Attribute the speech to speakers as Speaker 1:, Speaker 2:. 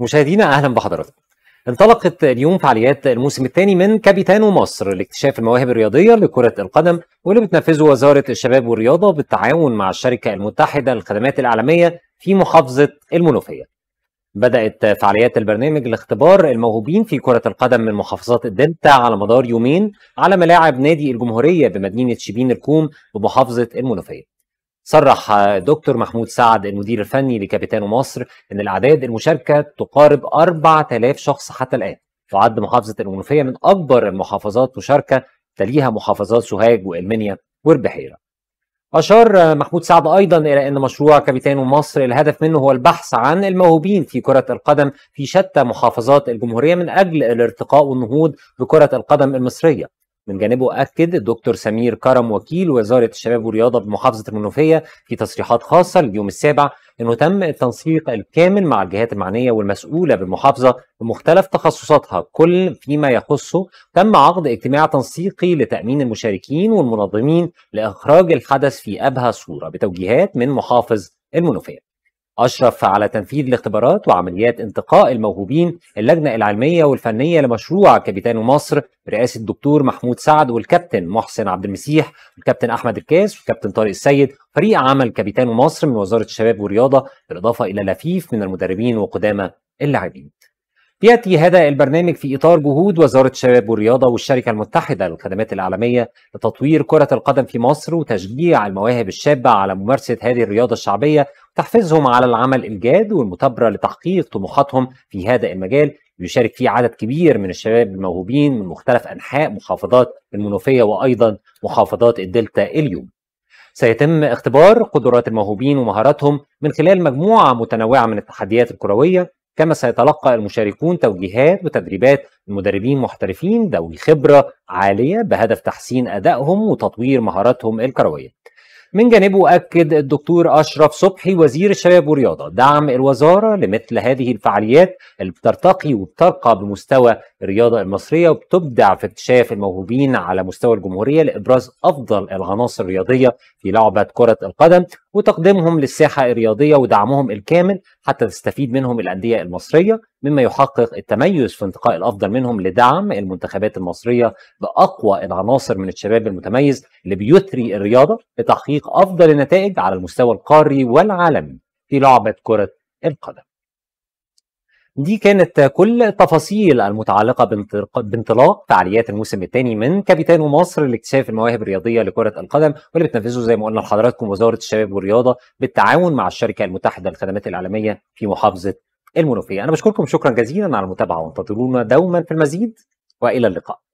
Speaker 1: مشاهدينا اهلا بحضراتكم انطلقت اليوم فعاليات الموسم الثاني من كابيتانو مصر لاكتشاف المواهب الرياضيه لكره القدم واللي بتنفذه وزاره الشباب والرياضه بالتعاون مع الشركه المتحده للخدمات الاعلاميه في محافظه المنوفيه. بدات فعاليات البرنامج لاختبار الموهوبين في كره القدم من محافظات الدلتا على مدار يومين على ملاعب نادي الجمهوريه بمدينه شبين الكوم بمحافظه المنوفيه. صرح دكتور محمود سعد المدير الفني لكابيتانو مصر ان الاعداد المشاركه تقارب 4000 شخص حتى الان تعد محافظه المنوفيه من اكبر المحافظات مشاركه تليها محافظات سوهاج والمنيا والبحيره أشار محمود سعد أيضا إلى أن مشروع كابيتانو مصر الهدف منه هو البحث عن الموهوبين في كرة القدم في شتى محافظات الجمهورية من أجل الارتقاء والنهوض بكرة القدم المصرية من جانبه أكد الدكتور سمير كرم وكيل وزارة الشباب والرياضة بمحافظة المنوفية في تصريحات خاصة اليوم السابع أنه تم التنسيق الكامل مع الجهات المعنية والمسؤولة بالمحافظة بمختلف تخصصاتها كل فيما يخصه تم عقد اجتماع تنسيقي لتأمين المشاركين والمنظمين لإخراج الحدث في أبهى صورة بتوجيهات من محافظ المنوفية أشرف على تنفيذ الاختبارات وعمليات انتقاء الموهوبين اللجنة العلمية والفنية لمشروع كابتن مصر برئاسة الدكتور محمود سعد والكابتن محسن عبد المسيح والكابتن أحمد الكاس والكابتن طارق السيد فريق عمل كابتن مصر من وزارة الشباب والرياضة بالإضافة إلى لفيف من المدربين وقدامى اللاعبين ياتي هذا البرنامج في اطار جهود وزاره الشباب والرياضه والشركه المتحده للخدمات الاعلاميه لتطوير كره القدم في مصر وتشجيع المواهب الشابه على ممارسه هذه الرياضه الشعبيه وتحفزهم على العمل الجاد والمثابره لتحقيق طموحاتهم في هذا المجال يشارك فيه عدد كبير من الشباب الموهوبين من مختلف انحاء محافظات المنوفيه وايضا محافظات الدلتا اليوم. سيتم اختبار قدرات الموهوبين ومهاراتهم من خلال مجموعه متنوعه من التحديات الكرويه كما سيتلقى المشاركون توجيهات وتدريبات المدربين محترفين ذوي خبرة عالية بهدف تحسين أدائهم وتطوير مهاراتهم الكروية من جانبه أكد الدكتور أشرف صبحي وزير الشباب والرياضة دعم الوزارة لمثل هذه الفعاليات اللي بترتقي وبترقى بمستوى الرياضة المصرية وبتبدع في اكتشاف الموهوبين على مستوى الجمهورية لإبراز أفضل العناصر الرياضية في لعبة كرة القدم وتقديمهم للساحة الرياضية ودعمهم الكامل حتى تستفيد منهم الأندية المصرية مما يحقق التميز في انتقاء الأفضل منهم لدعم المنتخبات المصرية بأقوى العناصر من الشباب المتميز اللي بيثري الرياضة لتحقيق أفضل النتائج على المستوى القاري والعالمي في لعبة كرة القدم دي كانت كل التفاصيل المتعلقه بانطلاق فعاليات الموسم الثاني من كابيتانو مصر لاكتشاف المواهب الرياضيه لكره القدم واللي بتنفذه زي ما قلنا لحضراتكم وزاره الشباب والرياضه بالتعاون مع الشركه المتحده للخدمات الاعلاميه في محافظه المنوفيه. انا بشكركم شكرا جزيلا على المتابعه وانتظرونا دوما في المزيد والى اللقاء.